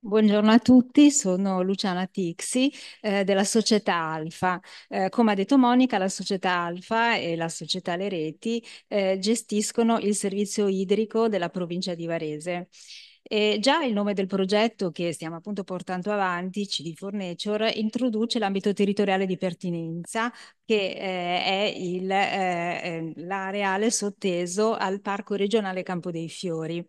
Buongiorno a tutti, sono Luciana Tixi eh, della Società Alfa. Eh, come ha detto Monica, la Società Alfa e la Società Le Reti eh, gestiscono il servizio idrico della provincia di Varese. E già il nome del progetto che stiamo appunto portando avanti, CD for Nature, introduce l'ambito territoriale di pertinenza che eh, è il, eh, eh l'areale sotteso al Parco regionale Campo dei Fiori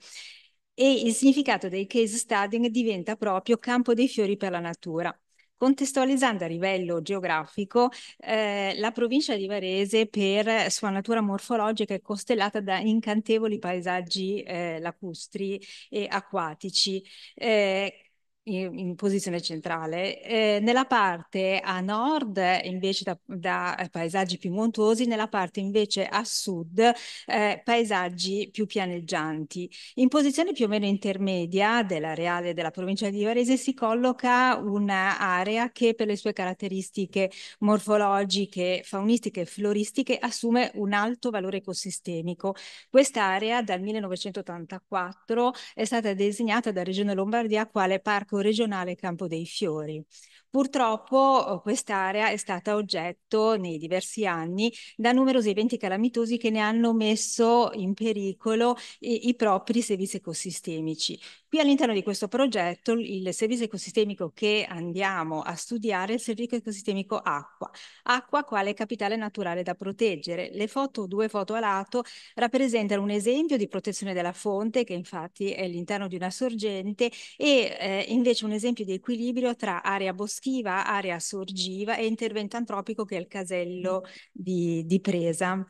e il significato dei case studying diventa proprio campo dei fiori per la natura. Contestualizzando a livello geografico, eh, la provincia di Varese per sua natura morfologica è costellata da incantevoli paesaggi eh, lacustri e acquatici. Eh, in, posizione centrale. Eh, nella parte a nord, invece da, da, eh, paesaggi più montuosi, nella parte invece a sud, eh, paesaggi più pianeggianti. In posizione più o meno intermedia dell'areale della provincia di Varese si colloca un'area che per le sue caratteristiche morfologiche, faunistiche e floristiche assume un alto valore ecosistemico. Quest'area dal 1984 è stata designata da Regione Lombardia quale parco regionale Campo dei Fiori, Purtroppo oh, quest'area è stata oggetto nei diversi anni da numerosi eventi calamitosi che ne hanno messo in pericolo i, i propri servizi ecosistemici. Qui all'interno di questo progetto il servizio ecosistemico che andiamo a studiare è il servizio ecosistemico acqua. Acqua quale capitale naturale da proteggere. Le foto, due foto a lato, rappresentano un esempio di protezione della fonte che infatti è all'interno di una sorgente e eh, invece un esempio di equilibrio tra area boscata schiva, area sorgiva e intervento antropico che è il casello mm. di, di presa.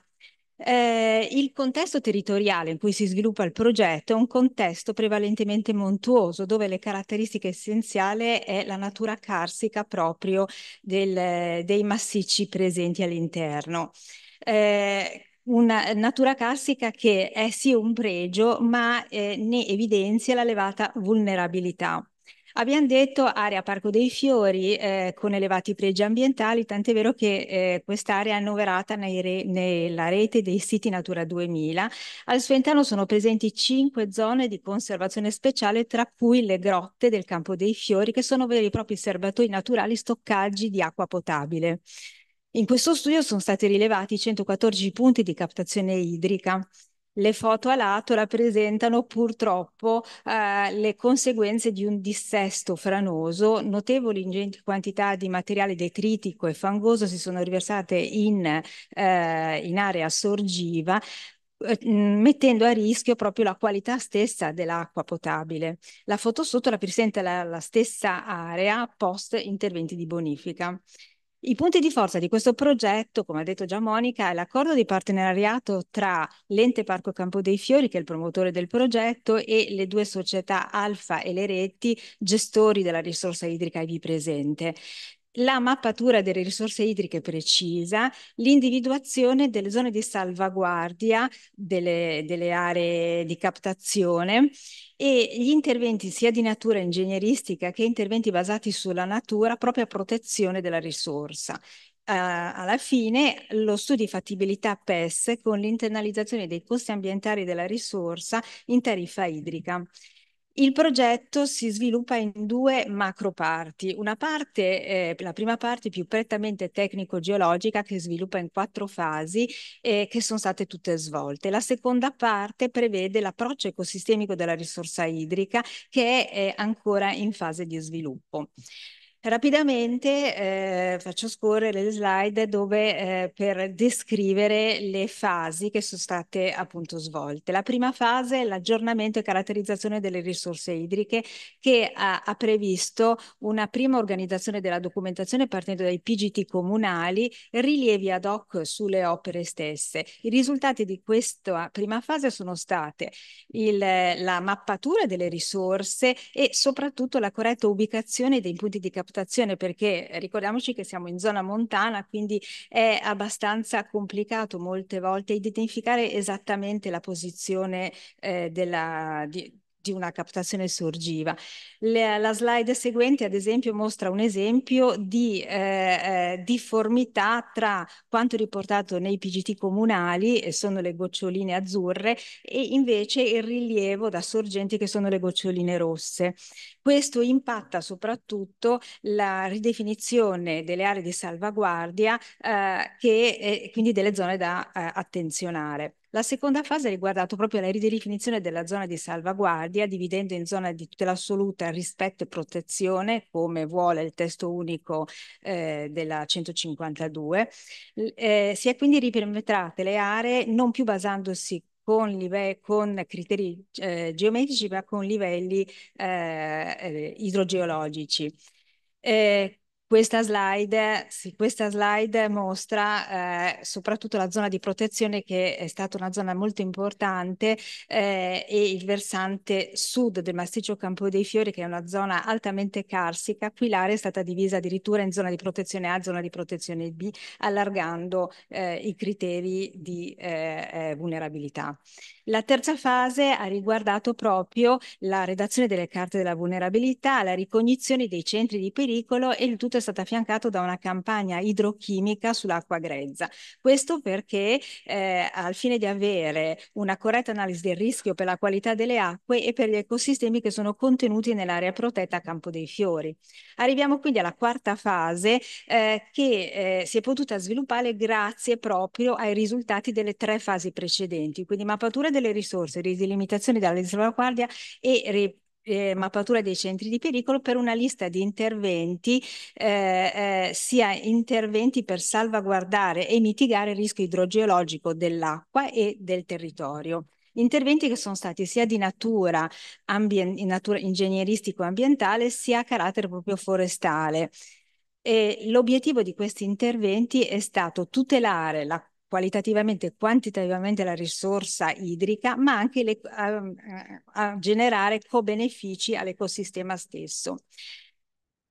Eh, il contesto territoriale in cui si sviluppa il progetto è un contesto prevalentemente montuoso, dove le caratteristiche essenziali è la natura carsica proprio del, dei massicci presenti all'interno. Eh, una natura carsica che è sì un pregio, ma eh, ne evidenzia la elevata vulnerabilità. Abbiamo detto area Parco dei Fiori eh, con elevati pregi ambientali, tant'è vero che eh, quest'area è annoverata re, nella rete dei siti Natura 2000. Al suo interno sono presenti cinque zone di conservazione speciale, tra cui le grotte del Campo dei Fiori, che sono veri e propri serbatoi naturali stoccaggi di acqua potabile. In questo studio sono stati rilevati 114 punti di captazione idrica le foto a lato rappresentano purtroppo eh, le conseguenze di un dissesto franoso. Notevoli ingenti quantità di materiale detritico e fangoso si sono riversate in, eh, in area sorgiva eh, mettendo a rischio proprio la qualità stessa dell'acqua potabile. La foto sotto rappresenta la, la, stessa area post interventi di bonifica. I punti di forza di questo progetto, come ha detto già Monica, è l'accordo di partenariato tra l'ente Parco Campo dei Fiori, che è il promotore del progetto, e le due società Alfa e Leretti, gestori della risorsa idrica ivi presente la mappatura delle risorse idriche precisa, l'individuazione delle zone di salvaguardia delle, delle, aree di captazione e gli interventi sia di natura ingegneristica che interventi basati sulla natura proprio a protezione della risorsa. Uh, alla fine lo studio di fattibilità PES con l'internalizzazione dei costi ambientali della risorsa in tariffa idrica. Il progetto si sviluppa in due macro parti. Una parte, eh, la prima parte più prettamente tecnico-geologica che sviluppa in quattro fasi eh, che sono state tutte svolte. La seconda parte prevede l'approccio ecosistemico della risorsa idrica che è eh, ancora in fase di sviluppo. Rapidamente eh, faccio scorrere le slide dove, eh, per descrivere le fasi che sono state appunto svolte. La prima fase è l'aggiornamento e caratterizzazione delle risorse idriche che ha, ha, previsto una prima organizzazione della documentazione partendo dai PGT comunali, rilievi ad hoc sulle opere stesse. I risultati di questa prima fase sono state il, la mappatura delle risorse e soprattutto la corretta ubicazione dei punti di capacità reputazione perché eh, ricordiamoci che siamo in zona montana, quindi è abbastanza complicato molte volte identificare esattamente la posizione eh, della, di, di una captazione sorgiva. Le, la slide seguente, ad esempio, mostra un esempio di eh, eh difformità tra quanto riportato nei PGT comunali, e sono le goccioline azzurre, e invece il rilievo da sorgenti che sono le goccioline rosse. Questo impatta soprattutto la ridefinizione delle aree di salvaguardia eh, che, eh, quindi delle zone da eh, attenzionare. La seconda fase ha riguardato proprio la ridefinizione della zona di salvaguardia, dividendo in zona di tutela assoluta rispetto e protezione, come vuole il testo unico eh, della 152. Eh, si è quindi riperimetrate le aree non più basandosi con, live- con criteri eh, geometrici, ma con livelli eh, eh, idrogeologici. Eh, questa slide, sì, questa slide mostra eh, soprattutto la zona di protezione che è stata una zona molto importante eh, e il versante sud del massiccio Campo dei Fiori che è una zona altamente carsica. Qui l'area è stata divisa addirittura in zona di protezione A e zona di protezione B allargando eh, i criteri di eh, eh, vulnerabilità. La terza fase ha riguardato proprio la redazione delle carte della vulnerabilità, la ricognizione dei centri di pericolo e il tutto è stato affiancato da una campagna idrochimica sull'acqua grezza. Questo perché eh, al fine di avere una corretta analisi del rischio per la qualità delle acque e per gli ecosistemi che sono contenuti nell'area protetta Campo dei Fiori. Arriviamo quindi alla quarta fase eh, che eh, si è potuta sviluppare grazie proprio ai risultati delle tre fasi precedenti, quindi mappatura delle risorse, ridelimitazione della salvaguardia e eh, mappatura dei centri di pericolo per una lista di interventi, eh, eh, sia interventi per salvaguardare e mitigare il rischio idrogeologico dell'acqua e del territorio. Interventi che sono stati sia di natura, ambien- natura ingegneristico-ambientale sia a carattere proprio forestale. E l'obiettivo di questi interventi è stato tutelare la qualitativamente e quantitativamente la risorsa idrica, ma anche le, a, a generare co-benefici all'ecosistema stesso.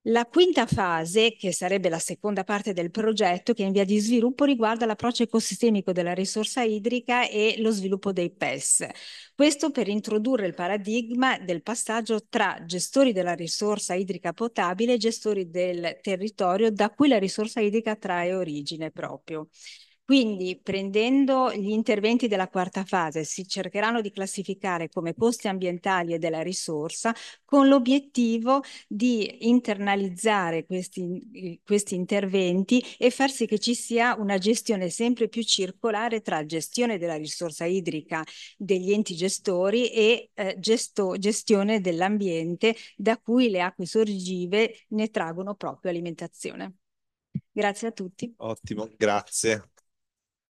La quinta fase, che sarebbe la seconda parte del progetto, che è in via di sviluppo, riguarda l'approccio ecosistemico della risorsa idrica e lo sviluppo dei PES. Questo per introdurre il paradigma del passaggio tra gestori della risorsa idrica potabile e gestori del territorio da cui la risorsa idrica trae origine proprio. Quindi prendendo gli interventi della quarta fase si cercheranno di classificare come costi ambientali e della risorsa con l'obiettivo di internalizzare questi, questi interventi e far sì che ci sia una gestione sempre più circolare tra gestione della risorsa idrica degli enti gestori e eh, gesto, gestione dell'ambiente da cui le acque sorgive ne traggono proprio alimentazione. Grazie a tutti. Ottimo, grazie.